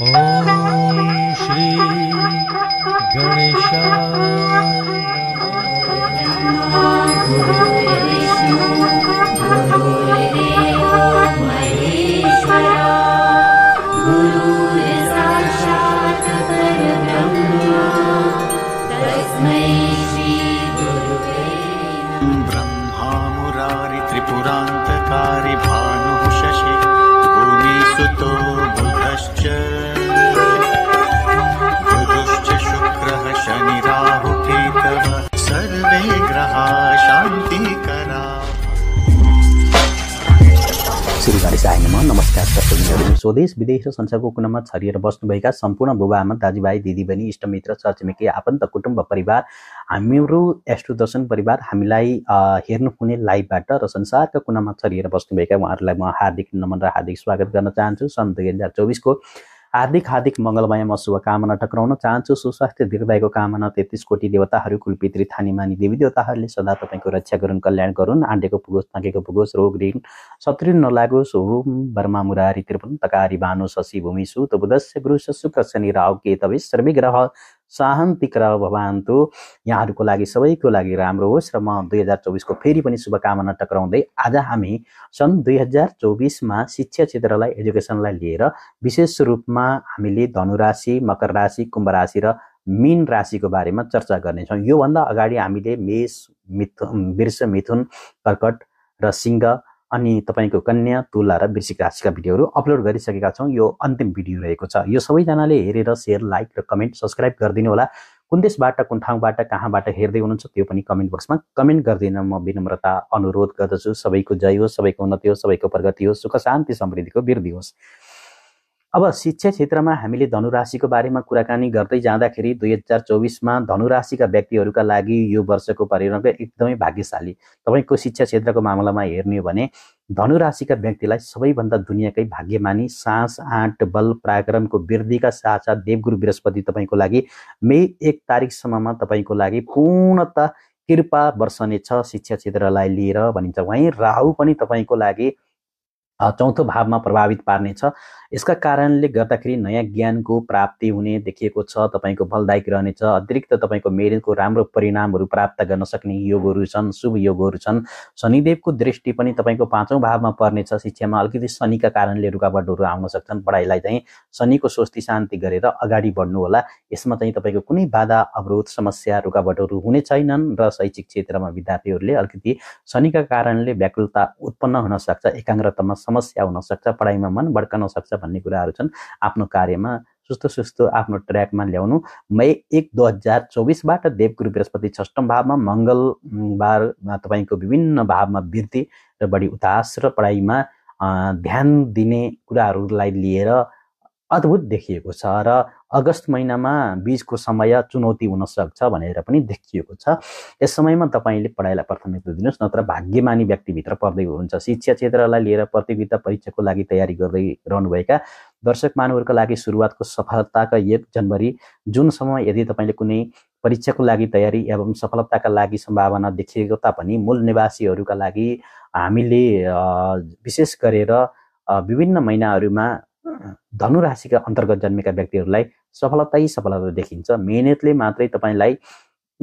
श्री गणेश सुरु गरेछ म नमस्कार दर्शकहरू स्वदेश विदेश र संसारको कुनामा छरिएर बस्नुभएका सम्पूर्ण बुबा दाजुभाइ दिदीबहिनी इष्टमित्र चर्चिमेकी आफन्त कुटुम्ब परिवार हाम्रो एस्ट्रो दर्शन परिवार हामीलाई हेर्नुहुने लाइभबाट र संसारका कुनामा छरिएर बस्नुभएका उहाँहरूलाई म हार्दिक नमन र हार्दिक स्वागत गर्न चाहन्छु सन् दुई हजार चौबिसको हार्दिक हार्दिक मङ्गलमय म शुभकामना टक्राउन चाहन्छु सुस्वास्थ्य दीर्घदायको कामना तेत्तिस कोटी देवताहरू थानी मानी देवी देवताहरूले सदा तपाईँको रक्षा गरून् कल्याण गरून् आँटेको पुगोस् नाकेको पुगोस् रोग ऋण शत्रु नलागोस् होम बर्मा मुरारी त्रिपुन तकारी भानु शशि भूमिसु तबुदस्य गुरु शुक्र शनि राहु के तवे सर्वे ग्रह शान्ति भवान्तु भवान्तो यहाँहरूको लागि सबैको लागि राम्रो होस् र म दुई हजार चौबिसको फेरि पनि शुभकामना टक्राउँदै आज हामी सन् दुई हजार चौबिसमा शिक्षा क्षेत्रलाई एजुकेसनलाई लिएर विशेष रूपमा हामीले धनुराशि मकर राशि कुम्भ राशि र मीन राशिको बारेमा चर्चा गर्नेछौँ योभन्दा अगाडि हामीले मेष मिथुन वृष मिथुन कर्कट र सिंह अनि तपाईँको कन्या तुला र वृश्चिक राशिका भिडियोहरू अपलोड गरिसकेका छौँ यो अन्तिम भिडियो रहेको छ यो सबैजनाले हेरेर सेयर लाइक र कमेन्ट सब्सक्राइब गरिदिनु होला कुन देशबाट कुन ठाउँबाट कहाँबाट हेर्दै हुनुहुन्छ त्यो पनि कमेन्ट बक्समा कमेन्ट गरिदिन म विनम्रता अनुरोध गर्दछु सबैको जय होस् सबैको उन्नति होस् सबैको प्रगति होस् सुख शान्ति समृद्धिको वृद्धि होस् अब शिक्षा क्षेत्रमा हामीले धनुराशिको बारेमा कुराकानी गर्दै जाँदाखेरि दुई हजार चौबिसमा धनुराशिका व्यक्तिहरूका लागि यो वर्षको परिणाम एकदमै भाग्यशाली तपाईँको शिक्षा क्षेत्रको मामलामा हेर्ने हो भने धनुराशिका व्यक्तिलाई सबैभन्दा दुनियाँकै भाग्यमानी सास आँट बल पराक्रमको वृद्धिका साथसाथ देवगुरु बृहस्पति तपाईँको लागि मे एक तारिकसम्ममा तपाईँको लागि पूर्णत कृपा छ शिक्षा क्षेत्रलाई लिएर भनिन्छ वहीँ राहु पनि तपाईँको लागि चौथो भावमा प्रभावित पार्नेछ यसका कारणले गर्दाखेरि नयाँ ज्ञानको प्राप्ति हुने देखिएको छ तपाईँको फलदायक रहनेछ अतिरिक्त तपाईँको मेरिटको राम्रो परिणामहरू प्राप्त गर्न सक्ने योगहरू छन् शुभ योगहरू छन् शनिदेवको दृष्टि पनि तपाईँको पाँचौँ भावमा पर्नेछ शिक्षामा अलिकति शनिका कारणले रुकावटहरू आउन सक्छन् पढाइलाई चाहिँ शनिको स्वस्ति शान्ति गरेर अगाडि बढ्नु होला यसमा चाहिँ तपाईँको कुनै बाधा अवरोध समस्या रुकावटहरू हुने छैनन् र शैक्षिक क्षेत्रमा विद्यार्थीहरूले अलिकति शनिका कारणले व्याकुलता उत्पन्न हुन सक्छ एकाग्रतामा समस्या हुनसक्छ पढाइमा मन भड्कन सक्छ भन्ने कुराहरू छन् आफ्नो कार्यमा सुस्तो सुस्तो आफ्नो ट्र्याकमा ल्याउनु मई एक दुई हजार चौबिसबाट देवगुरु बृहस्पति षष्ठम भावमा मङ्गलबार तपाईँको विभिन्न भावमा वृद्धि र बढी उतास र पढाइमा ध्यान दिने कुराहरूलाई लिएर अद्भुत देखिएको छ र अगस्त महिनामा बिचको समय चुनौती हुनसक्छ भनेर पनि देखिएको छ यस समयमा तपाईँले पढाइलाई प्राथमिकता दिनुहोस् नत्र भाग्यमानी व्यक्तिभित्र पर्दै हुनुहुन्छ शिक्षा क्षेत्रलाई लिएर प्रतियोगिता परीक्षाको लागि तयारी गर्दै रहनुभएका दर्शक मानवहरूका लागि सुरुवातको सफलताका एक जनवरी जुनसम्म यदि तपाईँले कुनै परीक्षाको लागि तयारी एवं सफलताका लागि सम्भावना देखिएको तापनि मूल निवासीहरूका लागि हामीले विशेष गरेर विभिन्न महिनाहरूमा धनु राशिका अन्तर्गत जन्मेका व्यक्तिहरूलाई सफलतै सफलता देखिन्छ मेहनतले मात्रै तपाईँलाई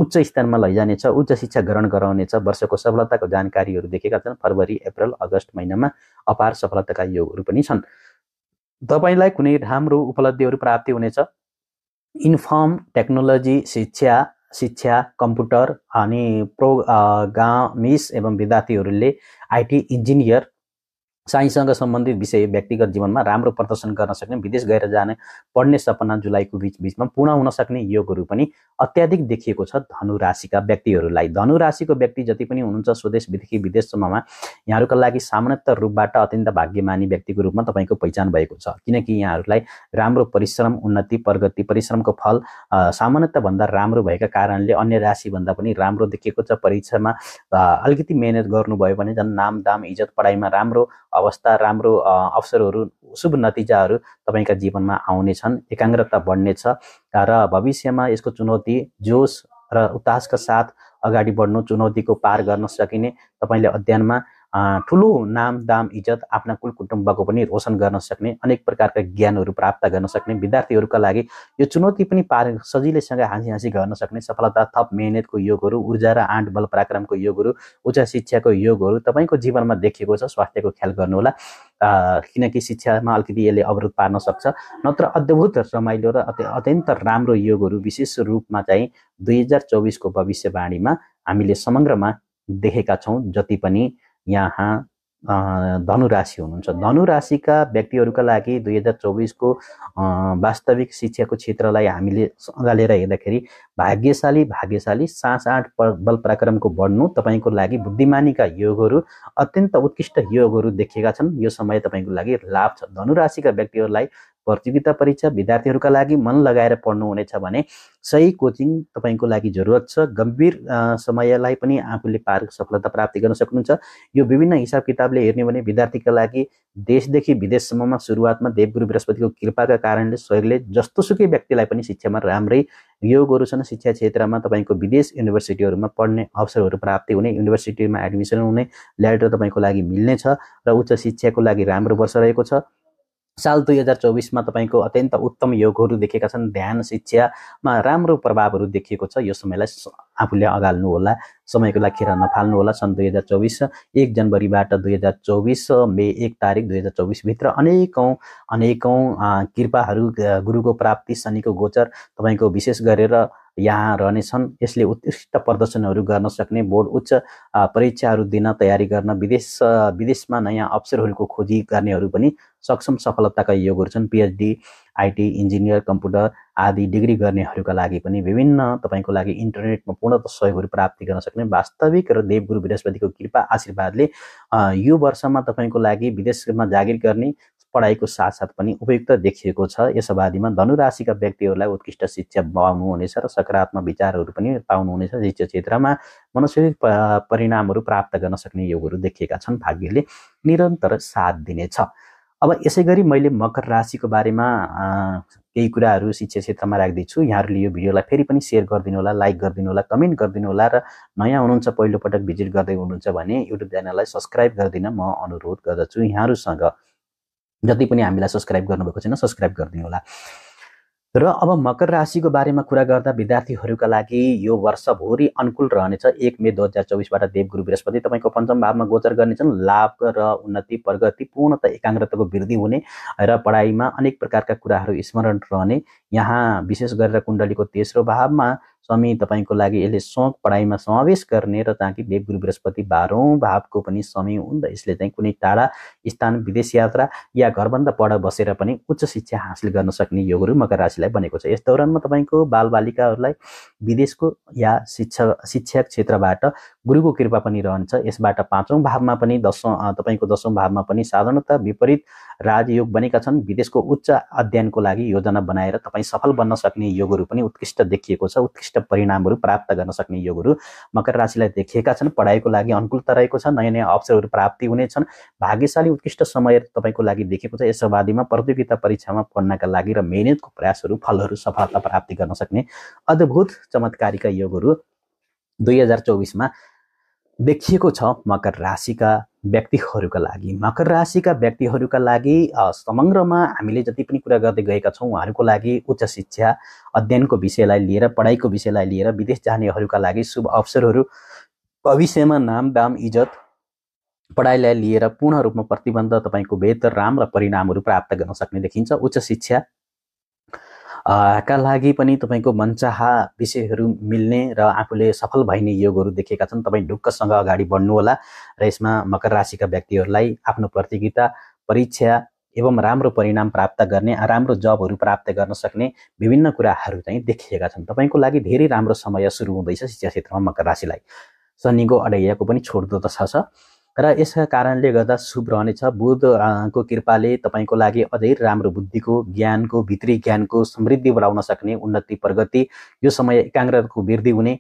उच्च स्थानमा लैजानेछ उच्च शिक्षा ग्रहण गराउनेछ वर्षको सफलताको जानकारीहरू देखेका छन् फरवरी अप्रेल अगस्त महिनामा अपार सफलताका योगहरू पनि छन् तपाईँलाई कुनै राम्रो उपलब्धिहरू प्राप्ति हुनेछ इन्फर्म टेक्नोलोजी शिक्षा शिक्षा कम्प्युटर अनि प्रो मिस एवं विद्यार्थीहरूले आइटी इन्जिनियर साइन्ससँग सम्बन्धित विषय व्यक्तिगत जीवनमा राम्रो प्रदर्शन गर्न सक्ने विदेश गएर जाने पढ्ने सपना जुलाईको बिच बिचमा पूर्ण हुन सक्ने योगहरू पनि अत्याधिक देखिएको छ धनु राशिका व्यक्तिहरूलाई धनु राशिको व्यक्ति जति पनि हुनुहुन्छ स्वदेशदेखि विदेशसम्ममा यहाँहरूका लागि सामान्यत रूपबाट अत्यन्त भाग्यमानी व्यक्तिको रूपमा तपाईँको पहिचान भएको छ किनकि यहाँहरूलाई राम्रो परिश्रम उन्नति प्रगति परिश्रमको फल सामान्यत भन्दा राम्रो भएका कारणले अन्य राशिभन्दा पनि राम्रो देखिएको छ परीक्षामा अलिकति मिहिनेत गर्नुभयो भने झन् नाम दाम इज्जत पढाइमा राम्रो अवस्था राम्रो अवसरहरू शुभ नतिजाहरू तपाईँका जीवनमा आउने छन् एकाग्रता बढ्नेछ र भविष्यमा यसको चुनौती जोस र उतासका साथ अगाडि बढ्नु चुनौतीको पार गर्न सकिने तपाईँले अध्ययनमा ठुलो नाम दाम इज्जत आफ्ना कुल कुटुम्बको पनि रोशन गर्न सक्ने अनेक प्रकारका ज्ञानहरू प्राप्त गर्न सक्ने विद्यार्थीहरूका लागि यो चुनौती पनि पार सजिलैसँग हाँसी हाँसी गर्न सक्ने सफलता थप मेहनतको योगहरू ऊर्जा र आँट बल पराक्रमको योगहरू उच्च शिक्षाको योगहरू तपाईँको जीवनमा देखिएको छ स्वास्थ्यको ख्याल गर्नुहोला किनकि शिक्षामा अलिकति यसले अवरोध पार्न सक्छ नत्र अद्भुत रमाइलो र अत्यन्त राम्रो योगहरू विशेष रूपमा चाहिँ दुई हजार चौबिसको भविष्यवाणीमा हामीले समग्रमा देखेका छौँ जति पनि यहाँ धनु राशि हुनुहुन्छ धनु राशिका व्यक्तिहरूका लागि दुई हजार चौबिसको वास्तविक शिक्षाको क्षेत्रलाई हामीले सँगालेर हेर्दाखेरि भाग्यशाली भाग्यशाली सास आठ बल पराक्रमको बढ्नु तपाईँको लागि बुद्धिमानीका योगहरू अत्यन्त उत्कृष्ट योगहरू देखिएका छन् यो समय तपाईँको लागि लाभ छ धनु राशिका व्यक्तिहरूलाई प्रतियोगिता परीक्षा विद्यार्थीहरूका लागि मन लगाएर पढ्नुहुनेछ भने सही कोचिङ तपाईँको लागि जरुरत छ गम्भीर समयलाई पनि आफूले पार सफलता प्राप्ति गर्न सक्नुहुन्छ यो विभिन्न हिसाब किताबले हेर्ने भने विद्यार्थीका लागि देशदेखि विदेशसम्ममा सुरुवातमा देवगुरु बृहस्पतिको कृपाका कारणले जस्तो जस्तोसुकै व्यक्तिलाई पनि शिक्षामा राम्रै योगहरू छन् शिक्षा क्षेत्रमा तपाईँको विदेश युनिभर्सिटीहरूमा पढ्ने अवसरहरू प्राप्ति हुने युनिभर्सिटीमा एडमिसन हुने ल्याटर तपाईँको लागि मिल्नेछ र उच्च शिक्षाको लागि राम्रो वर्ष रहेको छ साल दुई हजार चौबिसमा तपाईँको अत्यन्त उत्तम योगहरू देखेका छन् ध्यान शिक्षामा राम्रो प्रभावहरू देखिएको छ यो समयलाई आफूले होला समयको लागि खेर नफाल्नु होला सन् दुई हजार चौबिस एक जनवरीबाट दुई हजार चौबिस मे एक तारिक दुई हजार चौबिसभित्र अनेकौँ अनेकौँ कृपाहरू गुरुको प्राप्ति शनिको गोचर तपाईँको विशेष गरेर यहाँ रहनेछन् यसले उत्कृष्ट प्रदर्शनहरू गर्न सक्ने बोर्ड उच्च परीक्षाहरू दिन तयारी गर्न विदेश विदेशमा नयाँ अवसरहरूको खोजी गर्नेहरू पनि सक्षम सफलताका योगहरू छन् पिएचडी आइटी इन्जिनियर कम्प्युटर आदि डिग्री गर्नेहरूका लागि पनि विभिन्न तपाईँको लागि इन्टरनेटमा पूर्णत सहयोगहरू प्राप्ति गर्न सक्ने वास्तविक र देवगुरु बृहस्पतिको कृपा आशीर्वादले यो वर्षमा तपाईँको लागि विदेशमा जागिर गर्ने पढाइको साथसाथ पनि उपयुक्त देखिएको छ यस अवधिमा धनुराशिका व्यक्तिहरूलाई उत्कृष्ट शिक्षा पाउनुहुनेछ र सकारात्मक विचारहरू पनि पाउनुहुनेछ शिक्षा क्षेत्रमा मनस्वी परिणामहरू प्राप्त गर्न सक्ने योगहरू देखिएका छन् भाग्यले निरन्तर साथ दिनेछ अब यसै गरी मैले मकर राशिको बारेमा केही कुराहरू शिक्षा क्षेत्रमा राख्दैछु यहाँहरूले यो भिडियोलाई फेरि पनि सेयर गरिदिनु होला लाइक गरिदिनु होला कमेन्ट गरिदिनु होला र नयाँ हुनुहुन्छ पहिलोपटक भिजिट गर्दै हुनुहुन्छ भने युट्युब च्यानललाई सब्सक्राइब गरिदिन म अनुरोध गर्दछु यहाँहरूसँग जति पनि हामीलाई सब्सक्राइब गर्नुभएको छैन सब्सक्राइब गरिदिनु होला र अब मकर राशिको बारेमा कुरा गर्दा विद्यार्थीहरूका लागि यो वर्षभरि अनुकूल रहनेछ एक मे दुई हजार चौबिसबाट देवगुरु बृहस्पति तपाईँको पञ्चम भावमा गोचर गर्नेछन् लाभ र उन्नति प्रगति पूर्णत एकाग्रताको वृद्धि हुने र पढाइमा अनेक प्रकारका कुराहरू स्मरण रहने यहाँ विशेष गरेर कुण्डलीको तेस्रो भावमा स्वामी तपाईँको लागि यसले सोक पढाइमा समावेश गर्ने र ताकि देवगुरु बृहस्पति बाह्रौँ भावको पनि समय हुन् र यसले चाहिँ कुनै टाढा स्थान विदेश यात्रा या घरभन्दा पढ बसेर पनि उच्च शिक्षा हासिल गर्न सक्ने योगहरू मकर राशिलाई बनेको छ यस दौरानमा तपाईँको बालबालिकाहरूलाई विदेशको या शिक्षा शिक्षा क्षेत्रबाट गुरुको कृपा पनि रहन्छ यसबाट पाँचौँ भावमा पनि दसौँ तपाईँको दसौँ भावमा पनि साधारणतः विपरीत राजयोग बनेका छन् विदेशको उच्च अध्ययनको लागि योजना बनाएर तपाईँ सफल बन्न सक्ने योगहरू पनि उत्कृष्ट देखिएको छ उत्कृष्ट विशिष्ट परिणामहरू प्राप्त गर्न सक्ने योगहरू मकर राशिलाई देखिएका छन् पढाइको लागि अनुकूलता रहेको छ नयाँ नयाँ अवसरहरू प्राप्ति हुनेछन् भाग्यशाली उत्कृष्ट समय तपाईँको लागि देखिएको छ यस अवधिमा प्रतियोगिता परीक्षामा पढ्नका लागि र मेहनतको प्रयासहरू फलहरू सफलता प्राप्ति गर्न सक्ने अद्भुत चमत्कारीका योगहरू दुई हजार चौबिसमा देखिएको छ मकर राशिका व्यक्तिहरूका लागि मकर राशिका व्यक्तिहरूका लागि समग्रमा हामीले जति पनि कुरा गर्दै गएका छौँ उहाँहरूको लागि उच्च शिक्षा अध्ययनको विषयलाई लिएर पढाइको विषयलाई लिएर विदेश जानेहरूका लागि शुभ अवसरहरू भविष्यमा नाम दाम इज्जत पढाइलाई लिएर पूर्ण रूपमा प्रतिबन्ध तपाईँको बेहतर राम्रा परिणामहरू प्राप्त गर्न सक्ने देखिन्छ उच्च शिक्षा का लागि पनि तपाईँको मनचाहा विषयहरू मिल्ने र आफूले सफल भइने योगहरू देखेका छन् तपाईँ ढुक्कसँग अगाडि बढ्नुहोला र यसमा मकर राशिका व्यक्तिहरूलाई आफ्नो प्रतियोगिता परीक्षा एवं राम्रो परिणाम प्राप्त गर्ने राम्रो जबहरू प्राप्त गर्न सक्ने विभिन्न कुराहरू चाहिँ देखिएका छन् तपाईँको लागि धेरै राम्रो समय सुरु हुँदैछ शिक्षा क्षेत्रमा मकर राशिलाई शनिको अडैयाको पनि छोड्दो दशा छ र यस कारणले गर्दा शुभ रहनेछ बुधको कृपाले तपाईँको लागि अझै राम्रो बुद्धिको ज्ञानको भित्री ज्ञानको समृद्धि बढाउन सक्ने उन्नति प्रगति यो समय एकाग्रताको वृद्धि हुने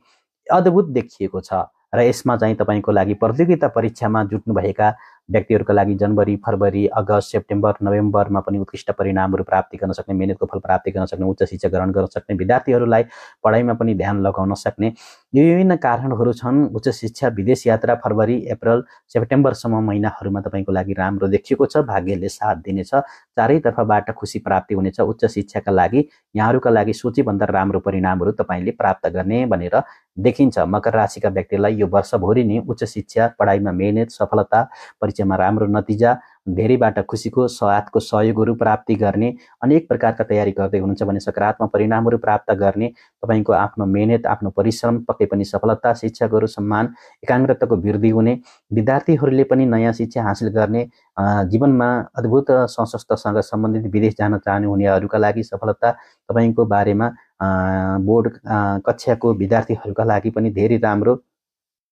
अद्भुत देखिएको छ र यसमा चाहिँ तपाईँको लागि प्रतियोगिता परीक्षामा जुट्नुभएका व्यक्तिहरूको लागि जनवरी फरवरी अगस्त सेप्टेम्बर नोभेम्बरमा पनि उत्कृष्ट परिणामहरू प्राप्ति गर्न सक्ने मेहनतको फल प्राप्ति गर्न सक्ने उच्च शिक्षा ग्रहण गर्न सक्ने विद्यार्थीहरूलाई पढाइमा पनि ध्यान लगाउन सक्ने यो विभिन्न कारणहरू छन् उच्च शिक्षा विदेश यात्रा फरवरी अप्रेल सेप्टेम्बरसम्म महिनाहरूमा तपाईँको लागि राम्रो देखिएको छ भाग्यले साथ दिनेछ चारैतर्फबाट खुसी प्राप्ति हुनेछ उच्च शिक्षाका लागि यहाँहरूका लागि सोचेभन्दा राम्रो परिणामहरू तपाईँले प्राप्त गर्ने भनेर देखिन्छ मकर राशिका व्यक्तिलाई यो वर्षभरि नै उच्च शिक्षा पढाइमा मेहनत सफलता परीक्षामा राम्रो नतिजा धेरैबाट खुसीको सहायतको सहयोगहरू प्राप्ति गर्ने अनेक प्रकारका तयारी गर्दै हुनुहुन्छ भने सकारात्मक परिणामहरू प्राप्त गर्ने तपाईँको आफ्नो मेहनत आफ्नो परिश्रम पक्कै पनि सफलता शिक्षकहरू सम्मान एकाग्रताको वृद्धि हुने विद्यार्थीहरूले पनि नयाँ शिक्षा हासिल गर्ने जीवनमा अद्भुत संस्थासँग सम्बन्धित विदेश जान चाहनुहुनेहरूका लागि सफलता तपाईँको बारेमा बोर्ड कक्षाको विद्यार्थीहरूका लागि पनि धेरै राम्रो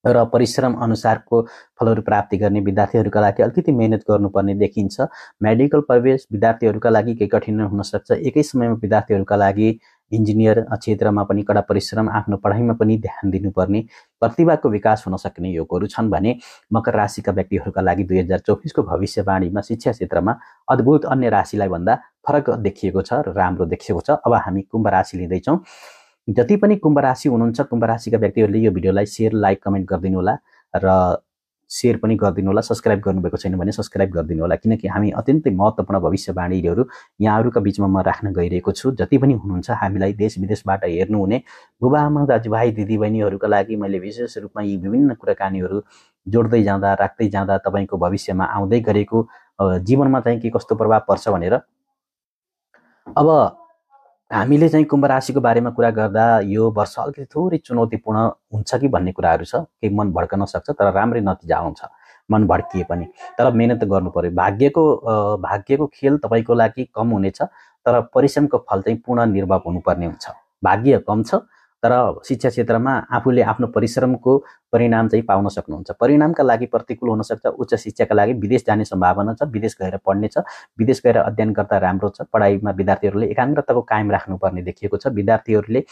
र परिश्रम अनुसारको फलहरू प्राप्ति गर्ने विद्यार्थीहरूका लागि अलिकति मिहिनेत गर्नुपर्ने देखिन्छ मेडिकल प्रवेश विद्यार्थीहरूका लागि केही कठिन हुनसक्छ एकै समयमा विद्यार्थीहरूका लागि इन्जिनियर क्षेत्रमा पनि कडा परिश्रम आफ्नो पढाइमा पनि ध्यान दिनुपर्ने प्रतिभाको विकास हुन सक्ने योगहरू छन् भने मकर राशिका व्यक्तिहरूका लागि दुई हजार चौबिसको भविष्यवाणीमा शिक्षा क्षेत्रमा अद्भुत अन्य राशिलाई भन्दा फरक देखिएको छ र राम्रो देखिएको छ अब हामी कुम्भ राशि लिँदैछौँ जति पनि कुम्भ राशि हुनुहुन्छ कुम्भ राशिका व्यक्तिहरूले यो भिडियोलाई सेयर लाइक कमेन्ट गरिदिनु होला र सेयर पनि गरिदिनु होला सब्सक्राइब गर्नुभएको छैन भने सब्सक्राइब गरिदिनु होला किनकि हामी अत्यन्तै महत्त्वपूर्ण भविष्यवाणीहरू यहाँहरूका बिचमा म राख्न गइरहेको छु जति पनि हुनुहुन्छ हामीलाई देश विदेशबाट हेर्नुहुने बुबाआमा दाजुभाइ दिदीबहिनीहरूका लागि मैले विशेष रूपमा यी विभिन्न कुराकानीहरू जोड्दै जाँदा राख्दै जाँदा तपाईँको भविष्यमा आउँदै गरेको जीवनमा चाहिँ के कस्तो प्रभाव पर्छ भनेर अब हामीले चाहिँ कुम्भ राशिको बारेमा कुरा गर्दा यो वर्ष अलिकति थोरै चुनौतीपूर्ण हुन्छ कि भन्ने कुराहरू छ केही मन भड्कन सक्छ तर राम्रै नतिजा आउँछ मन भड्किए पनि तर मेहनत गर्नु पऱ्यो भाग्यको भाग्यको खेल तपाईँको लागि कम हुनेछ तर परिश्रमको फल चाहिँ पूर्ण निर्भर हुनुपर्ने हुन्छ भाग्य कम छ तर शिक्षा क्षेत्रमा आफूले आफ्नो परिश्रमको परिणाम चाहिँ पाउन सक्नुहुन्छ परिणामका लागि प्रतिकूल हुनसक्छ उच्च शिक्षाका लागि विदेश जाने सम्भावना छ विदेश गएर पढ्ने छ विदेश गएर अध्ययन गर्दा राम्रो छ पढाइमा विद्यार्थीहरूले एकाग्रताको कायम राख्नुपर्ने देखिएको छ विद्यार्थीहरूले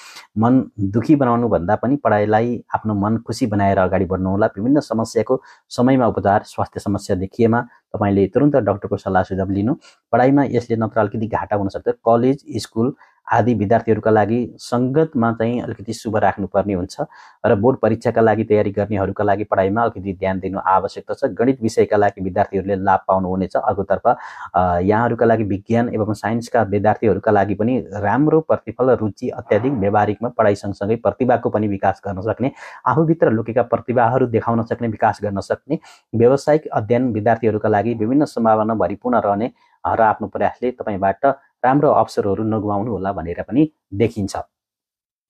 मन दुखी बनाउनुभन्दा पनि पढाइलाई आफ्नो मन खुसी बनाएर अगाडि बढ्नु होला विभिन्न समस्याको समयमा उपचार स्वास्थ्य समस्या देखिएमा तपाईँले तुरन्त डक्टरको सल्लाह सुझाव लिनु पढाइमा यसले नत्र अलिकति घाटा हुनसक्छ कलेज स्कुल आदि विद्यार्थीहरूका लागि सङ्गतमा चाहिँ अलिकति शुभ राख्नुपर्ने हुन्छ र बोर्ड परीक्षाका लागि तयारी गर्नेहरूका लागि पढाइमा अलिकति ध्यान दिनु आवश्यकता छ गणित विषयका लागि विद्यार्थीहरूले लाभ पाउनुहुनेछ अर्कोतर्फ यहाँहरूका लागि विज्ञान एवं साइन्सका विद्यार्थीहरूका लागि पनि राम्रो प्रतिफल रुचि अत्याधिक व्यवहारिकमा पढाइ सँगसँगै प्रतिभाको पनि विकास गर्न सक्ने आफूभित्र लुकेका प्रतिभाहरू देखाउन सक्ने विकास गर्न सक्ने व्यावसायिक अध्ययन विद्यार्थीहरूका लागि विभिन्न सम्भावना भरिपूर्ण रहने र आफ्नो प्रयासले तपाईँबाट राम्रो अवसरहरू नगुमाउनु होला भनेर पनि देखिन्छ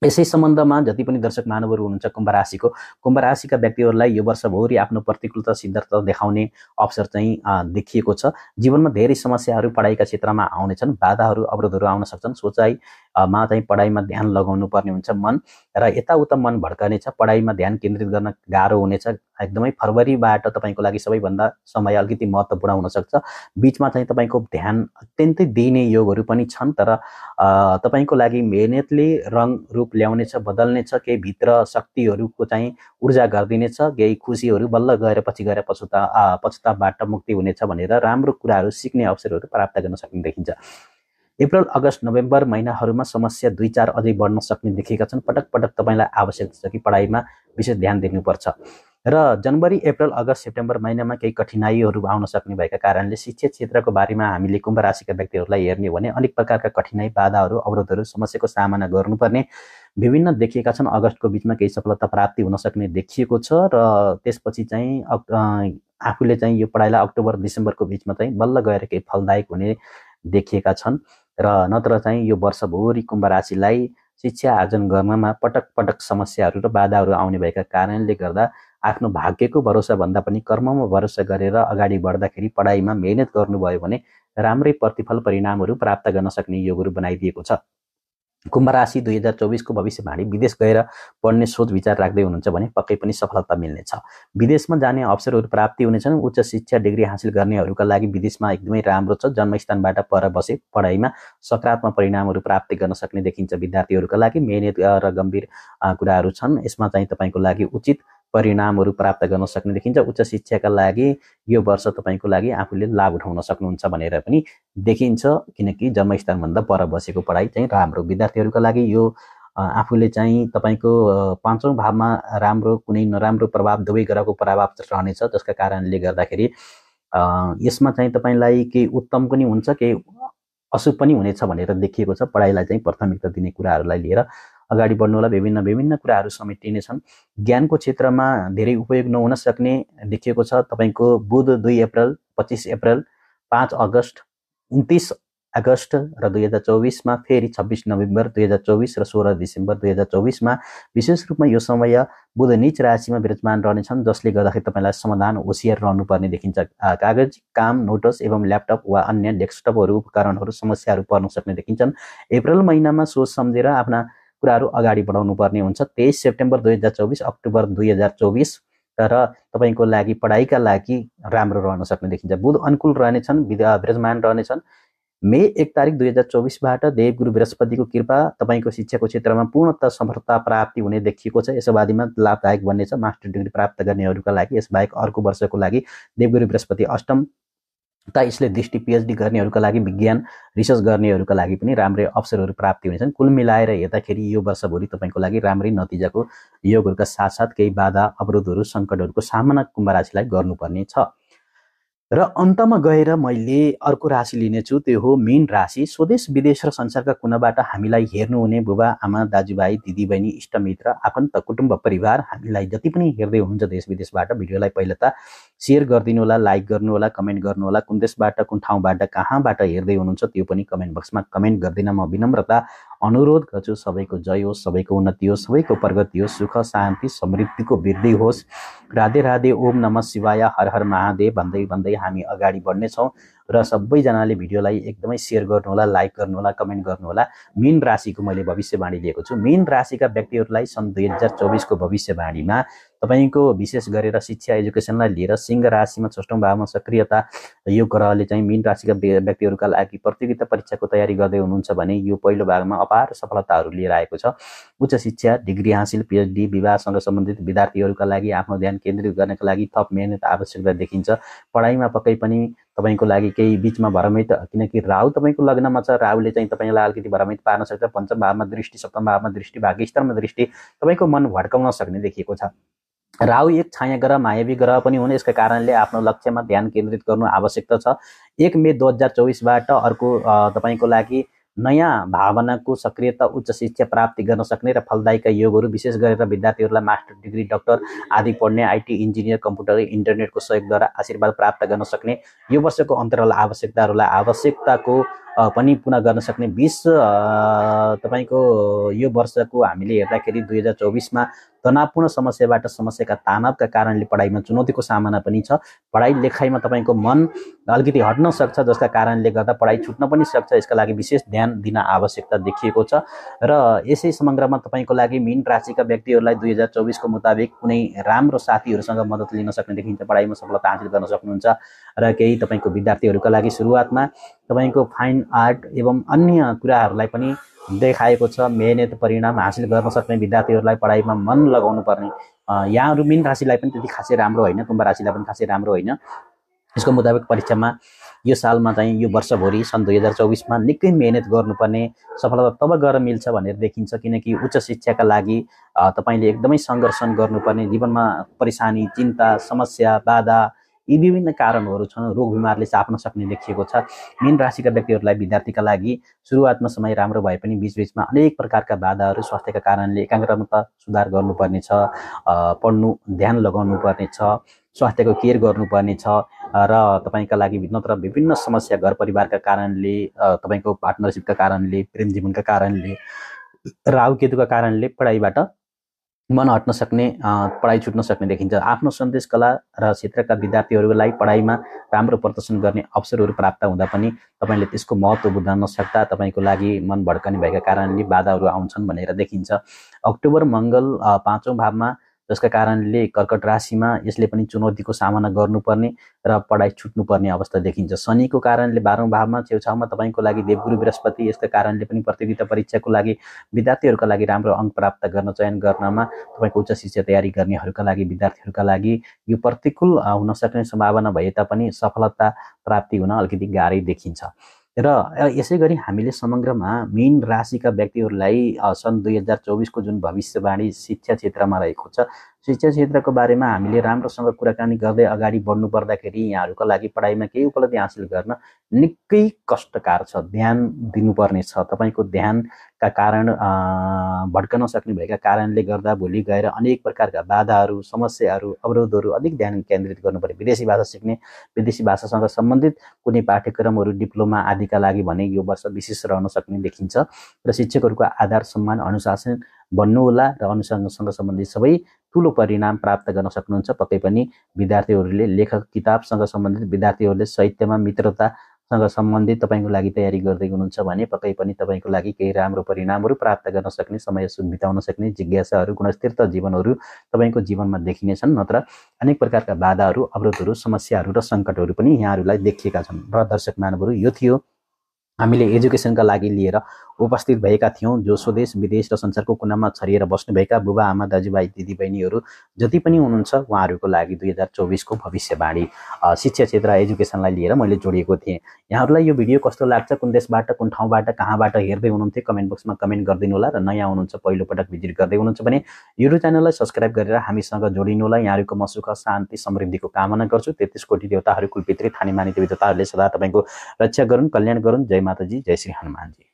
यसै सम्बन्धमा जति पनि दर्शक मानवहरू हुनुहुन्छ कुम्भ राशिको कुम्भ राशिका व्यक्तिहरूलाई यो वर्षभरि आफ्नो प्रतिकूलता सिद्धता देखाउने अवसर चाहिँ देखिएको छ जीवनमा धेरै समस्याहरू पढाइका क्षेत्रमा आउनेछन् बाधाहरू अवरोधहरू आउन सक्छन् सोचाइमा चाहिँ पढाइमा ध्यान लगाउनु पर्ने हुन्छ मन र यताउता मन छ पढाइमा ध्यान केन्द्रित गर्न गाह्रो हुनेछ एकदमै फरवरीबाट तपाईँको लागि सबैभन्दा समय अलिकति महत्त्वपूर्ण हुनसक्छ बिचमा चाहिँ तपाईँको ध्यान अत्यन्तै दिइने योगहरू पनि छन् तर तपाईँको लागि मेहनतले रङ रूप ल्याउनेछ बदल्नेछ केही भित्र शक्तिहरूको चाहिँ ऊर्जा गरिदिनेछ केही खुसीहरू बल्ल गएर पछि गएर पछुता पछुताबाट मुक्ति हुनेछ भनेर राम्रो कुराहरू सिक्ने अवसरहरू प्राप्त गर्न सक्ने देखिन्छ अप्रेल अगस्त नोभेम्बर महिनाहरूमा समस्या दुई चार अझै बढ्न सक्ने देखेका छन् पटक पटक तपाईँलाई आवश्यक छ कि पढाइमा विशेष ध्यान दिनुपर्छ र जनवरी अप्रेल अगस्त सेप्टेम्बर महिनामा केही कठिनाइहरू आउन सक्ने भएका कारणले शिक्षा क्षेत्रको बारेमा हामीले कुम्भ राशिका व्यक्तिहरूलाई हेर्ने हो भने अनेक प्रकारका कठिनाइ बाधाहरू अवरोधहरू समस्याको सामना गर्नुपर्ने विभिन्न देखिएका छन् अगस्तको बिचमा केही सफलता प्राप्ति हुन सक्ने देखिएको छ र त्यसपछि चाहिँ आफूले चाहिँ यो पढाइलाई अक्टोबर डिसेम्बरको बिचमा चाहिँ बल्ल गएर केही फलदायक हुने देखिएका छन् र नत्र चाहिँ यो वर्षभरि कुम्भ राशिलाई शिक्षा आर्जन गर्नमा पटक पटक समस्याहरू र बाधाहरू आउने भएका कारणले गर्दा आफ्नो भाग्यको भरोसा भन्दा पनि कर्ममा भरोसा गरेर अगाडि बढ्दाखेरि पढाइमा मेहनत गर्नुभयो भने राम्रै प्रतिफल परिणामहरू प्राप्त गर्न सक्ने योगहरू बनाइदिएको छ कुम्भ राशि दुई हजार चौबिसको भविष्यवाणी विदेश गएर पढ्ने सोच विचार राख्दै हुनुहुन्छ भने पक्कै पनि सफलता मिल्नेछ विदेशमा जाने अवसरहरू प्राप्ति हुनेछन् उच्च शिक्षा डिग्री हासिल गर्नेहरूका लागि विदेशमा एकदमै राम्रो छ जन्मस्थानबाट पर बसे पढाइमा सकारात्मक परिणामहरू प्राप्ति गर्न सक्ने देखिन्छ विद्यार्थीहरूका लागि मेहनत र गम्भीर कुराहरू छन् यसमा चाहिँ तपाईँको लागि उचित परिणामहरू प्राप्त गर्न सक्ने देखिन्छ उच्च शिक्षाका लागि यो वर्ष तपाईँको लागि आफूले लाभ उठाउन सक्नुहुन्छ भनेर पनि देखिन्छ किनकि जन्मस्थानभन्दा पर बसेको पढाइ चाहिँ राम्रो विद्यार्थीहरूको लागि यो आफूले चाहिँ तपाईँको पाँचौँ भावमा राम्रो कुनै नराम्रो प्रभाव दुवै ग्रहको प्रभाव रहनेछ जसका कारणले गर्दाखेरि यसमा चाहिँ तपाईँलाई केही उत्तम पनि हुन्छ केही अशुभ पनि हुनेछ भनेर देखिएको छ पढाइलाई चाहिँ प्राथमिकता दिने कुराहरूलाई लिएर अगाडि बढ्नु होला विभिन्न विभिन्न कुराहरू समेटिनेछन् ज्ञानको क्षेत्रमा धेरै उपयोग नहुन सक्ने देखिएको छ तपाईँको बुध दुई अप्रेल पच्चिस अप्रेल पाँच अगस्त उन्तिस अगस्त र दुई हजार चौबिसमा फेरि छब्बिस नोभेम्बर दुई हजार चौबिस र सोह्र दिसम्बर दुई हजार चौबिसमा विशेष रूपमा यो समय बुध निच राशिमा विराजमान रहनेछन् जसले गर्दाखेरि तपाईँलाई समाधान होसियार रहनुपर्ने देखिन्छ कागज काम नोटस एवं ल्यापटप वा अन्य डेस्कटपहरू उपकरणहरू समस्याहरू पर्न सक्ने देखिन्छन् अप्रेल महिनामा सोच सम्झेर आफ्ना कुराहरू अगाडि बढाउनु पर्ने हुन्छ तेइस सेप्टेम्बर दुई हजार चौबिस अक्टोबर दुई हजार चौबिस तर तपाईँको लागि पढाइका लागि राम्रो रहन सक्ने देखिन्छ बुध अनुकूल रहनेछन् विद्या विराजमान रहनेछन् मे एक तारिक दुई हजार चौबिसबाट देवगुरु बृहस्पतिको कृपा तपाईँको शिक्षाको क्षेत्रमा पूर्णतः सफलता प्राप्ति हुने देखिएको छ बादीमा लाभदायक बन्नेछ मास्टर डिग्री प्राप्त गर्नेहरूका लागि यसबाहेक अर्को वर्षको लागि देवगुरु बृहस्पति अष्टम त यसले दृष्टि पिएचडी गर्नेहरूका लागि विज्ञान रिसर्च गर्नेहरूका लागि पनि राम्रै अवसरहरू प्राप्ति हुनेछन् कुल मिलाएर हेर्दाखेरि यो वर्षभरि तपाईँको लागि राम्रै नतिजाको योगहरूका साथसाथ केही बाधा अवरोधहरू सङ्कटहरूको सामना कुम्भ राशिलाई गर्नुपर्ने छ र अन्तमा गएर मैले अर्को राशि लिनेछु त्यो हो मेन राशि स्वदेश विदेश र संसारका कुनाबाट हामीलाई हेर्नुहुने बुबा आमा दाजुभाइ दिदीबहिनी इष्टमित्र आफन्त कुटुम्ब परिवार हामीलाई जति पनि हेर्दै हुनुहुन्छ देश विदेशबाट भिडियोलाई पहिला त सेयर होला लाइक गर्नु होला कमेन्ट गर्नु होला कुन देशबाट कुन ठाउँबाट कहाँबाट हेर्दै हुनुहुन्छ त्यो पनि कमेन्ट बक्समा कमेन्ट गरिदिन म विनम्रता अनुरोध गर्छु सबैको जय होस् सबैको उन्नति होस् सबैको प्रगति होस् सुख शान्ति समृद्धिको वृद्धि होस् राधे राधे ओम नम शिवाय हर हर महादेव भन्दै भन्दै हामी अगाडि बढ्नेछौँ र सबैजनाले भिडियोलाई एकदमै सेयर गर्नुहोला लाइक गर्नुहोला कमेन्ट गर्नुहोला मिन राशिको मैले भविष्यवाणी लिएको छु मिन राशिका व्यक्तिहरूलाई सन् दुई हजार चौबिसको भविष्यवाणीमा तपाईँको विशेष गरेर शिक्षा एजुकेसनलाई लिएर सिंह राशिमा छोटौँ भावमा सक्रियता यो ग्रहले चाहिँ मिन राशिका व्यक्तिहरूका लागि प्रतियोगिता परीक्षाको तयारी गर्दै हुनुहुन्छ भने यो पहिलो भागमा अपार सफलताहरू लिएर आएको छ उच्च शिक्षा डिग्री हासिल पिएचडी विवाहसँग सम्बन्धित विद्यार्थीहरूका लागि आफ्नो ध्यान केन्द्रित गर्नका लागि थप मेहनत आवश्यकता देखिन्छ पढाइमा पक्कै पनि तपाईँको लागि केही बिचमा भ्रमित किनकि राहु तपाईँको लग्नमा छ राहुले चाहिँ तपाईँलाई अलिकति भ्रमित पार्न सक्छ पञ्चम भावमा दृष्टि सप्तम भावमा दृष्टि स्तरमा दृष्टि तपाईँको मन भड्काउन सक्ने देखिएको छ राहु एक छाया ग्रह मायावी ग्रह पनि हुन् यसका कारणले आफ्नो लक्ष्यमा ध्यान केन्द्रित गर्नु आवश्यकता छ एक मे दुई हजार चौबिसबाट अर्को तपाईँको लागि नयाँ भावनाको सक्रियता उच्च शिक्षा प्राप्ति गर्न सक्ने र फलदायीका योगहरू विशेष गरेर विद्यार्थीहरूलाई मास्टर डिग्री डक्टर आदि पढ्ने आइटी इन्जिनियर कम्प्युटर इन्टरनेटको सहयोगद्वारा आशीर्वाद प्राप्त गर्न सक्ने यो वर्षको अन्तराल आवश्यकताहरूलाई आवश्यकताको पनि पुनः गर्न सक्ने बिस तपाईँको यो वर्षको हामीले हेर्दाखेरि दुई हजार चौबिसमा तनावपूर्ण समस्याबाट समस्याका तानावका कारणले पढाइमा चुनौतीको सामना पनि छ पढाइ लेखाइमा तपाईँको मन अलिकति हट्न सक्छ जसका कारणले गर्दा पढाइ छुट्न पनि सक्छ यसका लागि विशेष ध्यान दिन आवश्यकता देखिएको छ र यसै समग्रमा तपाईँको लागि मिन राशिका व्यक्तिहरूलाई दुई हजार चौबिसको मुताबिक कुनै राम्रो साथीहरूसँग मद्दत लिन सक्ने देखिन्छ पढाइमा सफलता हासिल गर्न सक्नुहुन्छ र केही तपाईँको विद्यार्थीहरूका लागि सुरुवातमा तपाईँको फाइन आर्ट एवं अन्य कुराहरूलाई पनि देखाएको छ मेहनत परिणाम हासिल गर्न सक्ने विद्यार्थीहरूलाई पढाइमा मन लगाउनु पर्ने यहाँहरू मिन राशिलाई पनि त्यति खासै राम्रो होइन कुम्भ राशिलाई पनि खासै राम्रो होइन यसको मुताबिक परीक्षामा यो सालमा चाहिँ यो वर्षभरि सन् दुई हजार चौबिसमा निकै मिहिनेत गर्नुपर्ने सफलता तब गएर मिल्छ भनेर देखिन्छ किनकि उच्च शिक्षाका लागि तपाईँले एकदमै सङ्घर्षण गर्नुपर्ने जीवनमा परेसानी चिन्ता समस्या बाधा यी विभिन्न कारणहरू छन् रोग बिमारले चाप्न सक्ने लेखिएको छ मेन राशिका व्यक्तिहरूलाई विद्यार्थीका लागि सुरुवातमा समय राम्रो भए पनि बिचबिचमा अनेक प्रकारका बाधाहरू स्वास्थ्यका कारणले एकाग्रमा सुधार गर्नुपर्ने छ पढ्नु ध्यान लगाउनु पर्नेछ स्वास्थ्यको केयर गर्नुपर्ने छ र तपाईँका लागि नत्र विभिन्न समस्या घर परिवारका कारणले तपाईँको पार्टनरसिपका कारणले प्रेम जीवनका कारणले राहु केतुका कारणले पढाइबाट मन हट्न सक्ने पढाइ छुट्न सक्ने देखिन्छ आफ्नो सन्देश कला र क्षेत्रका विद्यार्थीहरूलाई पढाइमा राम्रो प्रदर्शन गर्ने अवसरहरू प्राप्त हुँदा पनि तपाईँले त्यसको महत्त्व बुझ्न नसक्दा तपाईँको लागि मन भड्कने भएका कारणले बाधाहरू आउँछन् भनेर देखिन्छ अक्टोबर मङ्गल पाँचौँ भावमा जसका कारणले कर्कट राशिमा यसले पनि चुनौतीको सामना गर्नुपर्ने र पढाइ छुट्नुपर्ने अवस्था देखिन्छ शनिको कारणले बाह्रौँ भावमा छेउछाउमा तपाईँको लागि देवगुरु बृहस्पति यसका कारणले पनि प्रतियोगिता परीक्षाको लागि विद्यार्थीहरूका लागि राम्रो अङ्क प्राप्त गर्न चयन गर्नमा तपाईँको उच्च शिक्षा तयारी गर्नेहरूका लागि विद्यार्थीहरूका लागि यो प्रतिकूल हुन सक्ने सम्भावना भए तापनि सफलता प्राप्ति हुन अलिकति गाह्रै देखिन्छ र यसै गरी हामीले समग्रमा मेन राशिका व्यक्तिहरूलाई सन् दुई हजार चौबिसको जुन भविष्यवाणी शिक्षा क्षेत्रमा रहेको छ शिक्षा क्षेत्रको बारेमा हामीले राम्रोसँग कुराकानी गर्दै अगाडि बढ्नु पर्दाखेरि यहाँहरूको लागि पढाइमा केही उपलब्धि हासिल गर्न निकै कष्टकार छ ध्यान दिनुपर्ने छ तपाईँको ध्यानका कारण भड्कन सक्ने भएका कारणले गर्दा भोलि गएर अनेक प्रकारका बाधाहरू समस्याहरू अवरोधहरू अधिक ध्यान केन्द्रित गर्नुपर्ने विदेशी भाषा सिक्ने विदेशी भाषासँग सम्बन्धित कुनै पाठ्यक्रमहरू डिप्लोमा आदिका लागि भने यो वर्ष विशेष रहन सक्ने देखिन्छ र शिक्षकहरूको आधार सम्मान अनुशासन बन्नुहोला र अनुसन्धानसँग सम्बन्धित सबै ठुलो परिणाम प्राप्त गर्न सक्नुहुन्छ पक्कै पनि विद्यार्थीहरूले लेखक किताबसँग सम्बन्धित विद्यार्थीहरूले साहित्यमा मित्रतासँग सम्बन्धित तपाईँको लागि तयारी गर्दै हुनुहुन्छ भने पक्कै पनि तपाईँको लागि केही राम्रो परिणामहरू प्राप्त गर्न सक्ने समय बिताउन सक्ने जिज्ञासाहरू गुणस्तरीय जीवनहरू तपाईँको जीवनमा देखिनेछन् नत्र अनेक प्रकारका बाधाहरू अवरोधहरू समस्याहरू र सङ्कटहरू पनि यहाँहरूलाई देखिएका छन् र दर्शक मानवहरू यो थियो हामीले एजुकेसनका लागि लिएर उपस्थित भएका थियौँ जो स्वदेश विदेश र संसारको कुनामा छरिएर बस्नुभएका बुबा आमा दाजुभाइ दिदीबहिनीहरू जति पनि हुनुहुन्छ उहाँहरूको लागि दुई हजार चौबिसको भविष्यवाणी शिक्षा क्षेत्र एजुकेसनलाई लिएर मैले जोडिएको थिएँ यहाँहरूलाई यो भिडियो कस्तो लाग्छ कुन देशबाट कुन ठाउँबाट कहाँबाट हेर्दै हुनुहुन्थ्यो कमेन्ट बक्समा कमेन्ट गरिदिनु होला र नयाँ हुनुहुन्छ पहिलोपटक भिजिट गर्दै हुनुहुन्छ भने युट्युब च्यानललाई सब्सक्राइब गरेर हामीसँग जोडिनु होला यहाँहरूको म सुख शान्ति समृद्धिको कामना गर्छु तेत्तिस कोटी देवताहरू कुलपित्री थानी मानिदेवी देवताहरूले सदा तपाईँको रक्षा गरून् कल्याण गरून् जय माताजी जय श्री हनुमानजी